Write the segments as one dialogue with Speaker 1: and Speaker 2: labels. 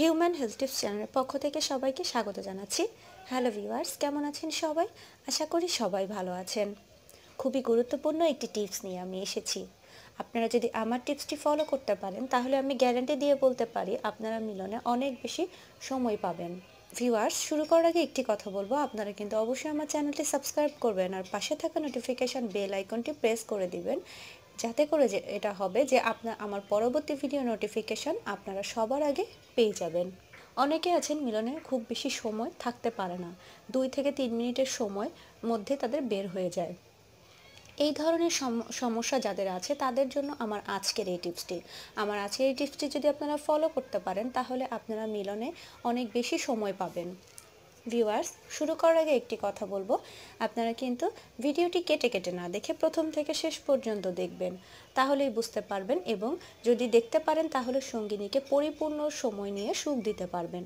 Speaker 1: human health tips চ্যানেলের পক্ষ থেকে সবাইকে স্বাগত জানাচ্ছি হ্যালো ভিউয়ার্স কেমন আছেন সবাই আশা করি সবাই ভালো আছেন খুবই গুরুত্বপূর্ণ একটি টিপস নিয়ে আমি এসেছি আপনারা যদি আমার টিপসটি ফলো করতে পারেন তাহলে আমি গ্যারান্টি দিয়ে বলতে পারি আপনারা মিলনে অনেক বেশি সময় পাবেন ভিউয়ার্স শুরু করার আগে একটি কথা বলবো আপনারা কিন্তু অবশ্যই আমার চ্যানেলটি সাবস্ক্রাইব করবেন আর পাশে থাকা নোটিফিকেশান বেল আইকনটি প্রেস করে দিবেন যাতে করে যে এটা হবে যে আপনার আমার পরবর্তী ভিডিও নোটিফিকেশান আপনারা সবার আগে পেয়ে যাবেন অনেকে আছেন মিলনে খুব বেশি সময় থাকতে পারে না দুই থেকে তিন মিনিটের সময় মধ্যে তাদের বের হয়ে যায় এই ধরনের সমস্যা যাদের আছে তাদের জন্য আমার আজকের এই টিপসটি আমার আজকের এই টিপসটি যদি আপনারা ফলো করতে পারেন তাহলে আপনারা মিলনে অনেক বেশি সময় পাবেন ভিউয়ার্স শুরু করার আগে একটি কথা বলবো আপনারা কিন্তু ভিডিওটি কেটে কেটে না দেখে প্রথম থেকে শেষ পর্যন্ত দেখবেন তাহলেই বুঝতে পারবেন এবং যদি দেখতে পারেন তাহলে সঙ্গিনীকে পরিপূর্ণ সময় নিয়ে সুখ দিতে পারবেন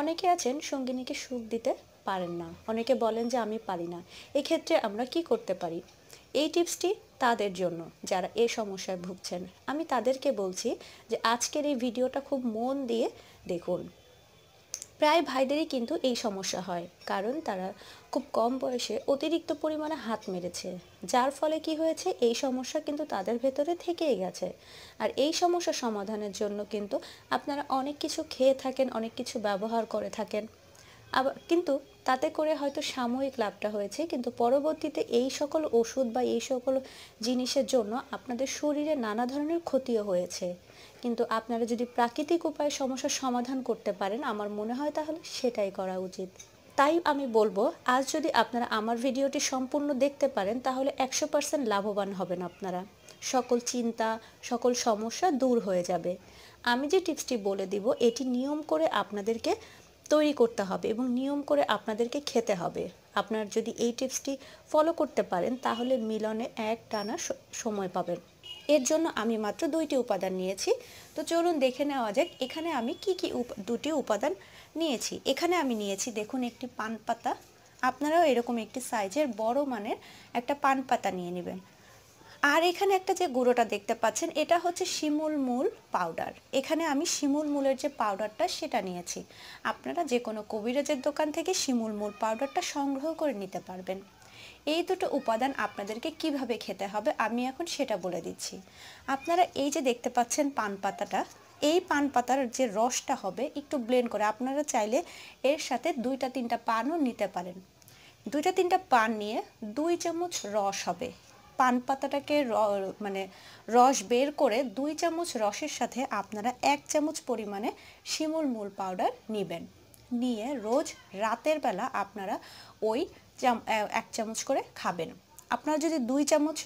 Speaker 1: অনেকে আছেন সঙ্গিনীকে সুখ দিতে পারেন না অনেকে বলেন যে আমি পারি না এক্ষেত্রে আমরা কি করতে পারি এই টিপসটি তাদের জন্য যারা এ সমস্যায় ভুগছেন আমি তাদেরকে বলছি যে আজকের এই ভিডিওটা খুব মন দিয়ে দেখুন প্রায় ভাইদেরই কিন্তু এই সমস্যা হয় কারণ তারা খুব কম বয়সে অতিরিক্ত পরিমাণে হাত মেরেছে যার ফলে কি হয়েছে এই সমস্যা কিন্তু তাদের ভেতরে থেকেই গেছে আর এই সমস্যা সমাধানের জন্য কিন্তু আপনারা অনেক কিছু খেয়ে থাকেন অনেক কিছু ব্যবহার করে থাকেন আবার কিন্তু তাতে করে হয়তো সাময়িক লাভটা হয়েছে কিন্তু পরবর্তীতে এই সকল ওষুধ বা এই সকল জিনিসের জন্য আপনাদের শরীরে নানা ধরনের ক্ষতিও হয়েছে কিন্তু আপনারা যদি প্রাকৃতিক উপায়ে সমস্যার সমাধান করতে পারেন আমার মনে হয় তাহলে সেটাই করা উচিত তাই আমি বলবো আজ যদি আপনারা আমার ভিডিওটি সম্পূর্ণ দেখতে পারেন তাহলে একশো পার্সেন্ট লাভবান হবেন আপনারা সকল চিন্তা সকল সমস্যা দূর হয়ে যাবে আমি যে টিপসটি বলে দিব এটি নিয়ম করে আপনাদেরকে তৈরি করতে হবে এবং নিয়ম করে আপনাদেরকে খেতে হবে আপনার যদি এই টিপসটি ফলো করতে পারেন তাহলে মিলনে এক টানা সময় পাবেন এর জন্য আমি মাত্র দুইটি উপাদান নিয়েছি তো চলুন দেখে নেওয়া যাক এখানে আমি কি কি দুটি উপাদান নিয়েছি এখানে আমি নিয়েছি দেখুন একটি পান পাতা আপনারাও এরকম একটি সাইজের বড় মানের একটা পান পাতা নিয়ে নেবেন আর এখানে একটা যে গুঁড়োটা দেখতে পাচ্ছেন এটা হচ্ছে শিমুল মূল পাউডার এখানে আমি শিমুল মূলের যে পাউডারটা সেটা নিয়েছি আপনারা যে কোনো কবিরাজের দোকান থেকে শিমুল মূল পাউডারটা সংগ্রহ করে নিতে পারবেন এই দুটো উপাদান আপনাদেরকে কিভাবে খেতে হবে আমি এখন সেটা বলে দিচ্ছি আপনারা এই যে দেখতে পাচ্ছেন পান পাতাটা এই পান পাতার যে রসটা হবে একটু ব্লেন্ড করে আপনারা চাইলে এর সাথে দুইটা তিনটা পানও নিতে পারেন দুইটা তিনটা পান নিয়ে দুই চামচ রস হবে পান পাতাটাকে মানে রস বের করে দুই চামচ রসের সাথে আপনারা এক চামচ পরিমাণে শিমুল মূল পাউডার নেবেন নিয়ে রোজ রাতের বেলা আপনারা ওই এক চামচ করে খাবেন আপনারা যদি দুই চামচ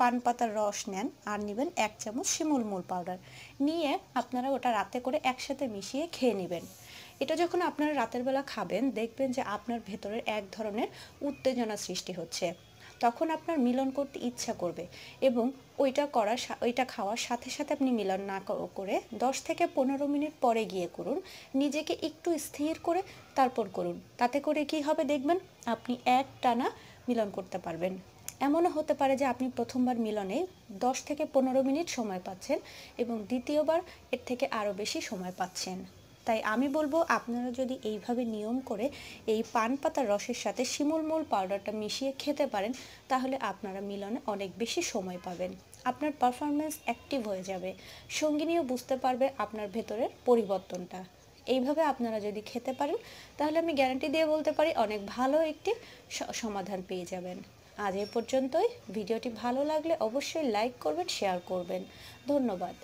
Speaker 1: পান পাতার রস নেন আর নেবেন এক চামচ শিমুল মূল পাউডার নিয়ে আপনারা ওটা রাতে করে একসাথে মিশিয়ে খেয়ে নেবেন এটা যখন আপনারা রাতের বেলা খাবেন দেখবেন যে আপনার ভেতরের এক ধরনের উত্তেজনা সৃষ্টি হচ্ছে তখন আপনার মিলন করতে ইচ্ছা করবে এবং ওইটা করা ওইটা খাওয়ার সাথে সাথে আপনি মিলন না করে দশ থেকে পনেরো মিনিট পরে গিয়ে করুন নিজেকে একটু স্থির করে তারপর করুন তাতে করে কি হবে দেখবেন আপনি এক টানা মিলন করতে পারবেন এমনও হতে পারে যে আপনি প্রথমবার মিলনে দশ থেকে পনেরো মিনিট সময় পাচ্ছেন এবং দ্বিতীয়বার এর থেকে আরও বেশি সময় পাচ্ছেন তাই আমি বলবো আপনারা যদি এইভাবে নিয়ম করে এই পান পাতার রসের সাথে শিমুলমূল পাউডারটা মিশিয়ে খেতে পারেন তাহলে আপনারা মিলনে অনেক বেশি সময় পাবেন আপনার পারফরমেন্স অ্যাক্টিভ হয়ে যাবে সঙ্গিনীও বুঝতে পারবে আপনার ভেতরের পরিবর্তনটা এইভাবে আপনারা যদি খেতে পারেন তাহলে আমি গ্যারান্টি দিয়ে বলতে পারি অনেক ভালো একটি সমাধান পেয়ে যাবেন আজ এ পর্যন্তই ভিডিওটি ভালো লাগলে অবশ্যই লাইক করবেন শেয়ার করবেন ধন্যবাদ